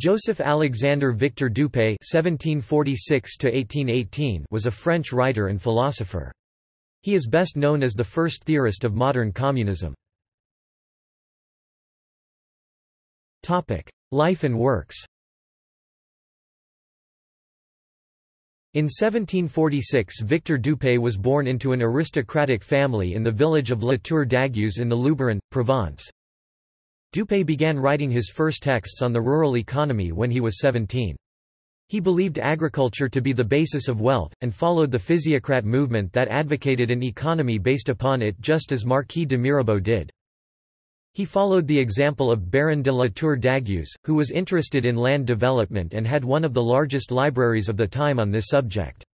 Joseph Alexander Victor Dupé (1746–1818) was a French writer and philosopher. He is best known as the first theorist of modern communism. Topic: Life and works. In 1746 Victor Dupé was born into an aristocratic family in the village of La Tour d'Agues in the Luberon, Provence. Dupé began writing his first texts on the rural economy when he was 17. He believed agriculture to be the basis of wealth, and followed the physiocrat movement that advocated an economy based upon it just as Marquis de Mirabeau did. He followed the example of Baron de la Tour d'Agues, who was interested in land development and had one of the largest libraries of the time on this subject.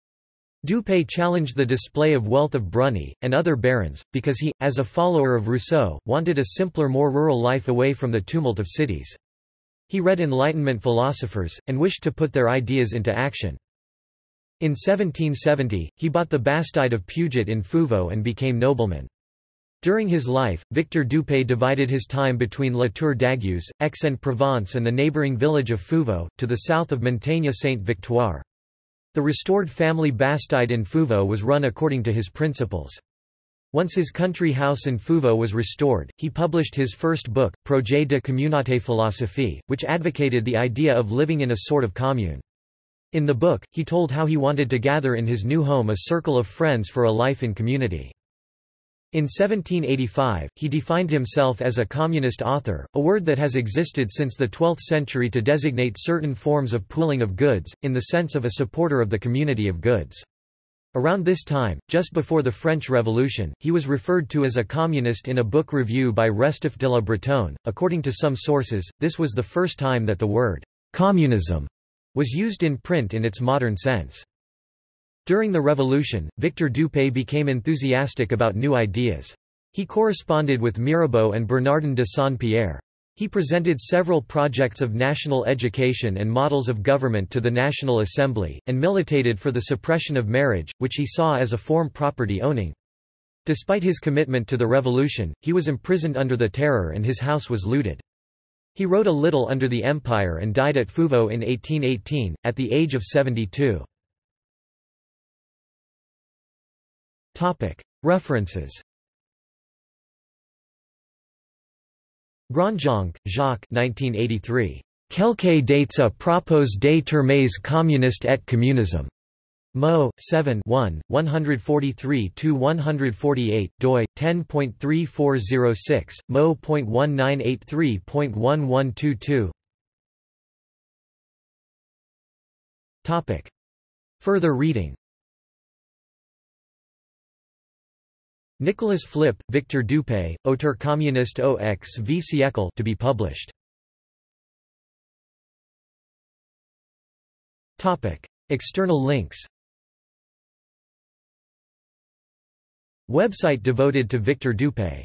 Dupe challenged the display of wealth of Bruni, and other barons, because he, as a follower of Rousseau, wanted a simpler more rural life away from the tumult of cities. He read Enlightenment philosophers, and wished to put their ideas into action. In 1770, he bought the Bastide of Puget in Fouveau and became nobleman. During his life, Victor Dupe divided his time between La Tour d'Agues, Aix-en-Provence and the neighbouring village of Fouveau, to the south of Montaigne Saint-Victoire. The restored family Bastide in Fuvo was run according to his principles. Once his country house in Fuvo was restored, he published his first book, Projet de communauté philosophie, which advocated the idea of living in a sort of commune. In the book, he told how he wanted to gather in his new home a circle of friends for a life in community. In 1785, he defined himself as a communist author, a word that has existed since the 12th century to designate certain forms of pooling of goods, in the sense of a supporter of the community of goods. Around this time, just before the French Revolution, he was referred to as a communist in a book review by Restif de la Bretonne. According to some sources, this was the first time that the word communism was used in print in its modern sense. During the Revolution, Victor Dupe became enthusiastic about new ideas. He corresponded with Mirabeau and Bernardin de Saint-Pierre. He presented several projects of national education and models of government to the National Assembly, and militated for the suppression of marriage, which he saw as a form property owning. Despite his commitment to the revolution, he was imprisoned under the terror and his house was looted. He wrote a little under the empire and died at Fouvaux in 1818, at the age of 72. Topic. References Grandjean, Jacques 1983. Quelque dates à propos des termes communistes et communisme. Mo. 7 1, 143-148, doi, 10.3406, mo.1983.1122 Further reading Nicholas Flip, Victor Dupé, Auteur communiste aux X V siècle to be published. Topic: External links. Website devoted to Victor Dupé